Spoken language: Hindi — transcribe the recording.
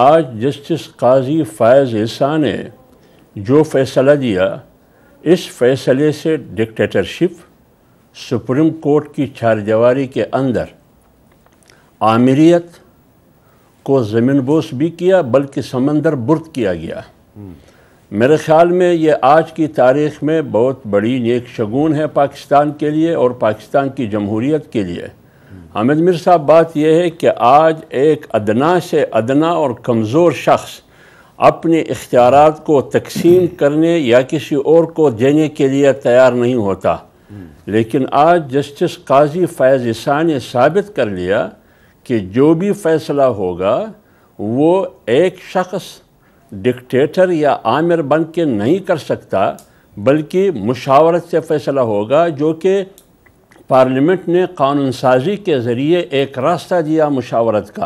आज जस्टिस काजी फैज़ ईसा ने जो फैसला दिया इस फैसले से डिक्टेटरशिप सुप्रीम कोर्ट की चारदीवारी के अंदर आमिरियत को ज़मीन बोस भी किया बल्कि समंदर बुर्द किया गया मेरे ख्याल में ये आज की तारीख में बहुत बड़ी नेक शगुन है पाकिस्तान के लिए और पाकिस्तान की जमहूरीत के लिए हामिद मिर साहब बात यह है कि आज एक अदना से अदना और कमज़ोर शख्स अपने इख्तियार को तकसीम करने या किसी और को देने के लिए तैयार नहीं होता लेकिन आज जस्टिस काजी फैज़ ईसा ने साबित कर लिया कि जो भी फ़ैसला होगा वो एक शख्स डिक्टेटर या आमिर बन के नहीं कर सकता बल्कि मुशावरत से फ़ैसला होगा जो कि पार्लियामेंट ने कानून साजी के ज़रिए एक रास्ता दिया मुशावरत का